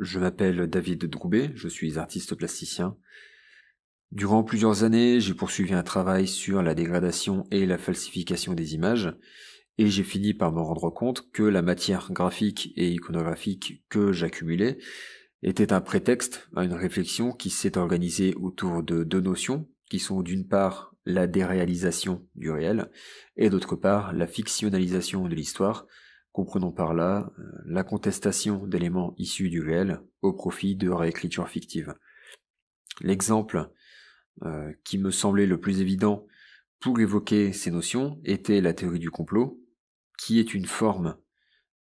Je m'appelle David Droubet, je suis artiste plasticien. Durant plusieurs années, j'ai poursuivi un travail sur la dégradation et la falsification des images, et j'ai fini par me rendre compte que la matière graphique et iconographique que j'accumulais était un prétexte à une réflexion qui s'est organisée autour de deux notions, qui sont d'une part la déréalisation du réel, et d'autre part la fictionnalisation de l'histoire, comprenons par là euh, la contestation d'éléments issus du réel au profit de réécritures fictives. L'exemple euh, qui me semblait le plus évident pour évoquer ces notions était la théorie du complot, qui est une forme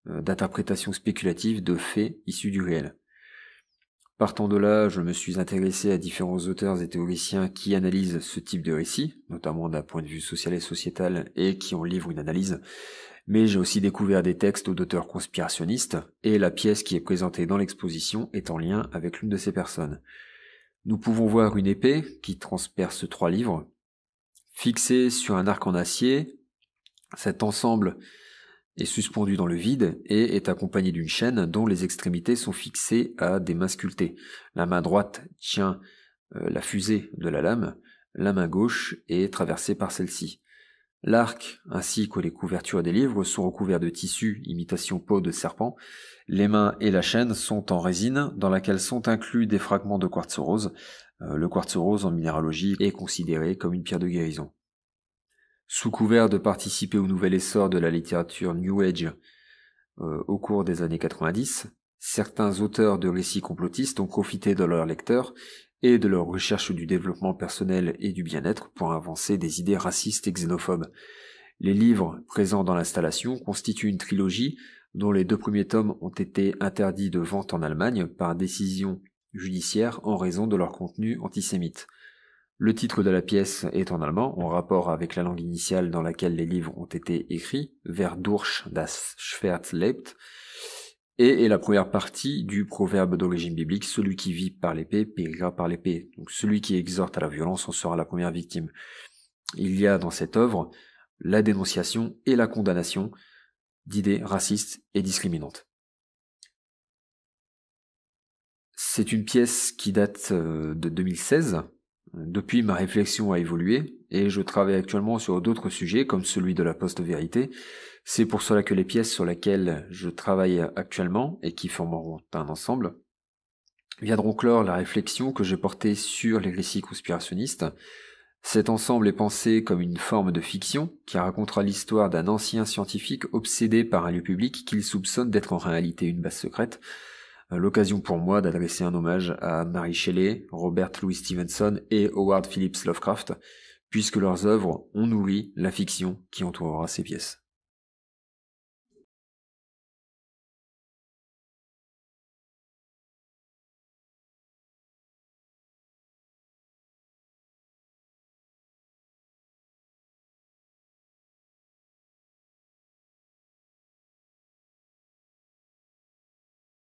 euh, d'interprétation spéculative de faits issus du réel. Partant de là, je me suis intéressé à différents auteurs et théoriciens qui analysent ce type de récit, notamment d'un point de vue social et sociétal, et qui en livrent une analyse mais j'ai aussi découvert des textes d'auteurs conspirationnistes, et la pièce qui est présentée dans l'exposition est en lien avec l'une de ces personnes. Nous pouvons voir une épée qui transperce trois livres, fixée sur un arc en acier. Cet ensemble est suspendu dans le vide et est accompagné d'une chaîne dont les extrémités sont fixées à des mains sculptées. La main droite tient euh, la fusée de la lame, la main gauche est traversée par celle-ci. L'arc ainsi que les couvertures des livres sont recouverts de tissus, imitation peau de serpent. Les mains et la chaîne sont en résine dans laquelle sont inclus des fragments de quartz rose. Euh, le quartz rose en minéralogie est considéré comme une pierre de guérison. Sous couvert de participer au nouvel essor de la littérature New Age euh, au cours des années 90, certains auteurs de récits complotistes ont profité de leurs lecteurs et de leur recherche du développement personnel et du bien-être pour avancer des idées racistes et xénophobes. Les livres présents dans l'installation constituent une trilogie dont les deux premiers tomes ont été interdits de vente en Allemagne par décision judiciaire en raison de leur contenu antisémite. Le titre de la pièce est en allemand, en rapport avec la langue initiale dans laquelle les livres ont été écrits, Vers durch das Schwert lebt, et est la première partie du proverbe d'origine biblique, celui qui vit par l'épée périra par l'épée. Donc celui qui exhorte à la violence en sera la première victime. Il y a dans cette œuvre la dénonciation et la condamnation d'idées racistes et discriminantes. C'est une pièce qui date euh, de 2016 depuis, ma réflexion a évolué et je travaille actuellement sur d'autres sujets comme celui de la post-vérité. C'est pour cela que les pièces sur lesquelles je travaille actuellement et qui formeront un ensemble viendront clore la réflexion que j'ai portée sur les récits conspirationnistes. Cet ensemble est pensé comme une forme de fiction qui racontera l'histoire d'un ancien scientifique obsédé par un lieu public qu'il soupçonne d'être en réalité une base secrète, euh, l'occasion pour moi d'adresser un hommage à Mary Shelley, Robert Louis Stevenson et Howard Phillips Lovecraft, puisque leurs œuvres ont nourri la fiction qui entourera ces pièces.